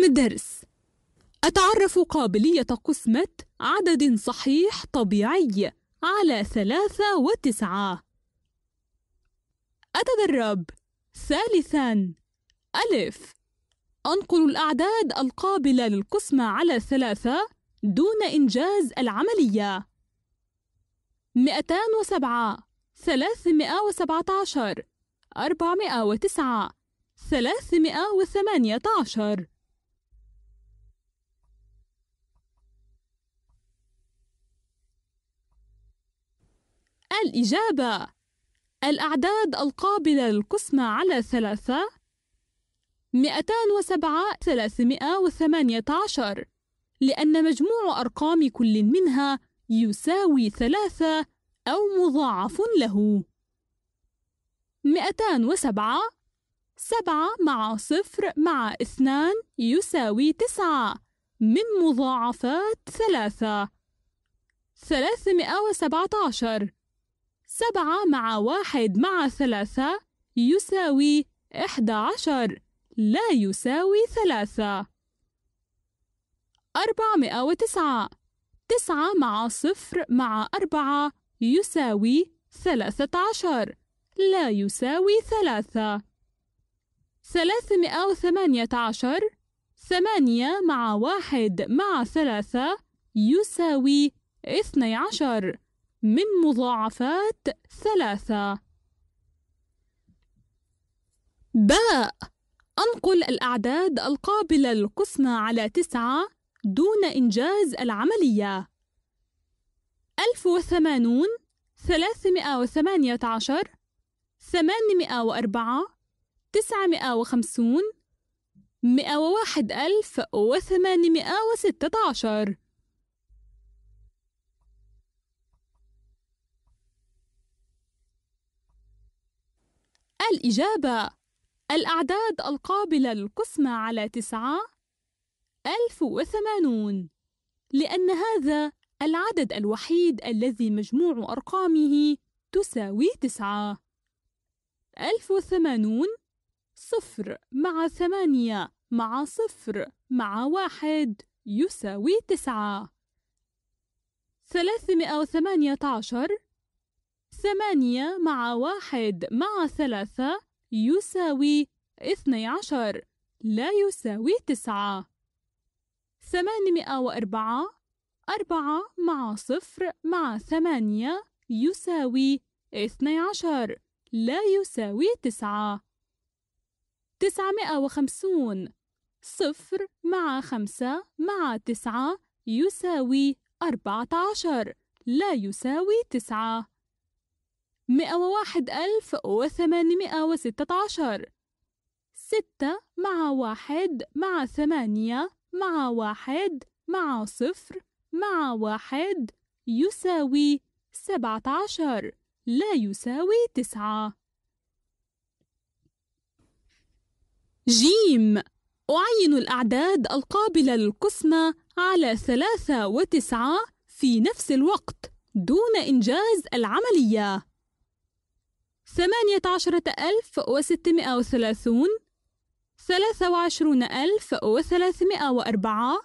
قسم الدرس أتعرف قابلية قسمة عدد صحيح طبيعي على ثلاثة وتسعة أتدرب ثالثا ألف أنقل الأعداد القابلة للقسمة على ثلاثة دون إنجاز العملية مئتان وسبعة ثلاثمائة وسبعة عشر أربعمائة وتسعة ثلاثمائة وثمانية عشر الإجابة الأعداد القابلة للقسمة على ثلاثة مئتان وسبعة ثلاثمائة وثمانية عشر لأن مجموع أرقام كل منها يساوي ثلاثة أو مضاعف له مئتان وسبعة سبعة مع صفر مع اثنان يساوي تسعة من مضاعفات ثلاثة ثلاثمائة وسبعة عشر سبعة مع واحد مع ثلاثة يساوي إحدى عشر لا يساوي ثلاثة أربعمائة وتسعة تسعة مع صفر مع أربعة يساوي ثلاثة عشر لا يساوي ثلاثة ثلاثمائة وثمانية عشر ثمانية مع واحد مع ثلاثة يساوي اثني عشر من مضاعفات ثلاثة باء أنقل الأعداد القابلة للقسمة على تسعة دون إنجاز العملية ألف وثمانون ثلاثمائة وثمانية عشر ثمانمائة وأربعة تسعمائة وخمسون مئة وواحد ألف وثمانمائة وستة عشر الإجابة الأعداد القابلة للقسمة على تسعة ألف وثمانون لأن هذا العدد الوحيد الذي مجموع أرقامه تساوي تسعة ألف وثمانون صفر مع ثمانية مع صفر مع واحد يساوي تسعة ثلاثمائة وثمانية عشر ثمانية مع واحد مع ثلاثة يساوي اثني عشر لا يساوي تسعة ثمانمائة وأربعة أربعة مع صفر مع ثمانية يساوي اثني عشر لا يساوي تسعة تسعمائة وخمسون صفر مع خمسة مع تسعة يساوي أربعة عشر لا يساوي تسعة 101816 وواحد ستة مع واحد مع ثمانية مع واحد مع صفر مع واحد يساوي سبعة عشر لا يساوي تسعة جيم أعين الأعداد القابلة للقسمة على ثلاثة وتسعة في نفس الوقت دون إنجاز العملية ثمانية عشرة ألف وستمائة وثلاثون ثلاثة وعشرون ألف وثلاثمائة وأربعة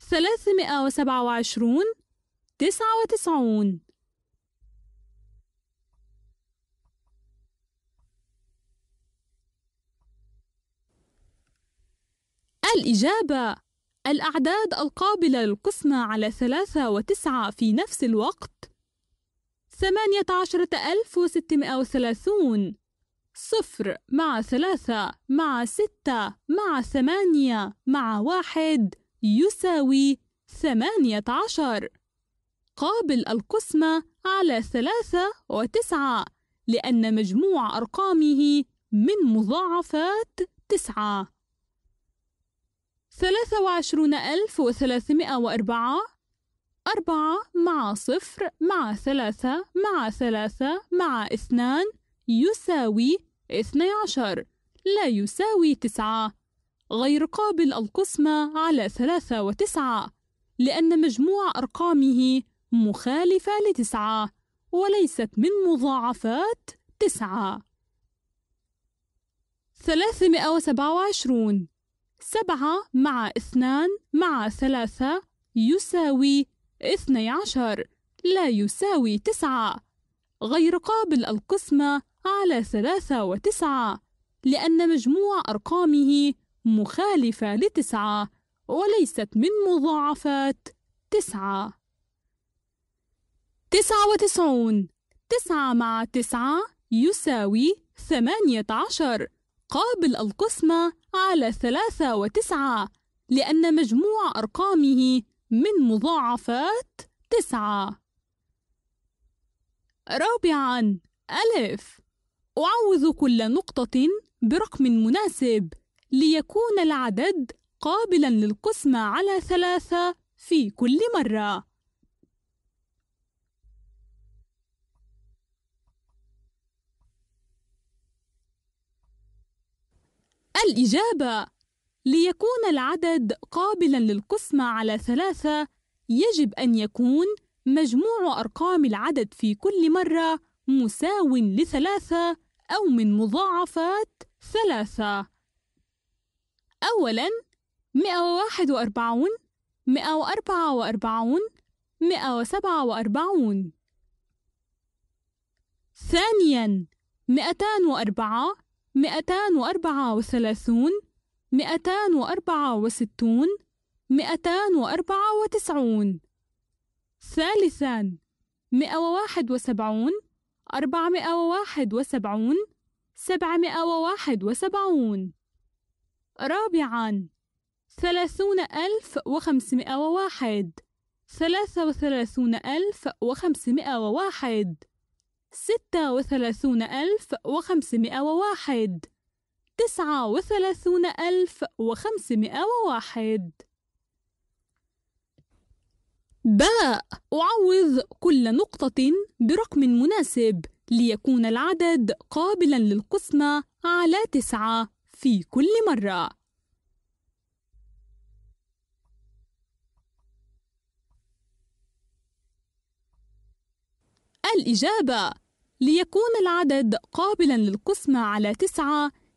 ثلاثمائة وسبعة وعشرون تسعة وتسعون الإجابة الأعداد القابلة للقسمة على ثلاثة وتسعة في نفس الوقت ثمانية عشرة ألف وستمائة وثلاثون صفر مع ثلاثة مع ستة مع ثمانية مع واحد يساوي ثمانية عشر قابل القسمة على ثلاثة وتسعة لأن مجموع أرقامه من مضاعفات تسعة ثلاثة وعشرون ألف وثلاثمائة وأربعة أربعة مع صفر مع ثلاثة مع ثلاثة مع اثنان يساوي اثني عشر لا يساوي تسعة غير قابل القسمة على ثلاثة وتسعة لأن مجموع أرقامه مخالفة لتسعة وليست من مضاعفات تسعة ثلاثمائة وسبعة وعشرون سبعة مع اثنان مع ثلاثة يساوي اثني عشر لا يساوي تسعة غير قابل القسمة على ثلاثة وتسعة لأن مجموع أرقامه مخالفة لتسعة وليست من مضاعفات تسعة تسعة وتسعون تسعة مع تسعة يساوي ثمانية عشر قابل القسمة على ثلاثة وتسعة لأن مجموع أرقامه من مضاعفات تسعة رابعا ألف أعوض كل نقطة برقم مناسب ليكون العدد قابلا للقسمة على ثلاثة في كل مرة الإجابة ليكون العدد قابلا للقسمة على ثلاثة يجب أن يكون مجموع أرقام العدد في كل مرة مساو لثلاثة أو من مضاعفات ثلاثة أولا 141 144 147 ثانيا 204 234 مئتان وأربعة وستون مئتان وأربعة وتسعون ثالثا مئة وواحد وسبعون أربعمائة وواحد وسبعون سبعمائة وواحد وسبعون رابعا ثلاثون ألف وخمسمائة وواحد ثلاثة وثلاثون ألف وخمسمائة وواحد ستة وثلاثون ألف وخمسمائة وواحد تسعة وثلاثون ألف وخمسمائة وواحد باء أعوض كل نقطة برقم مناسب ليكون العدد قابلا للقسمة على تسعة في كل مرة الإجابة ليكون العدد قابلا للقسمة على تسعة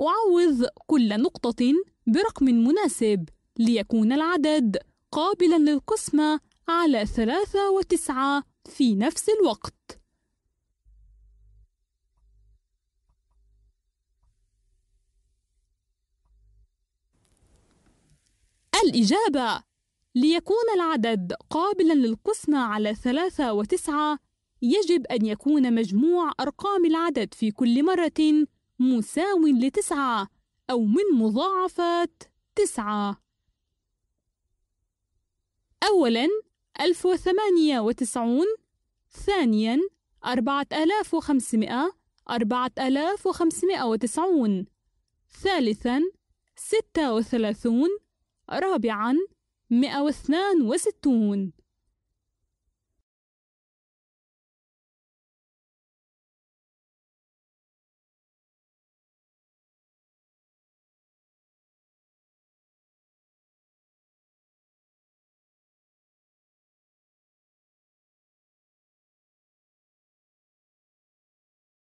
أعوض كل نقطة برقم مناسب ليكون العدد قابلا للقسمة على ثلاثة وتسعة في نفس الوقت الإجابة ليكون العدد قابلا للقسمة على ثلاثة وتسعة يجب أن يكون مجموع أرقام العدد في كل مرة مساو لتسعة أو من مضاعفات تسعة أولا ألف وثمانية وتسعون ثانيا أربعة آلاف وخمسمائة أربعة آلاف وخمسمائة وتسعون ثالثا ستة وثلاثون رابعا مئة واثنان وستون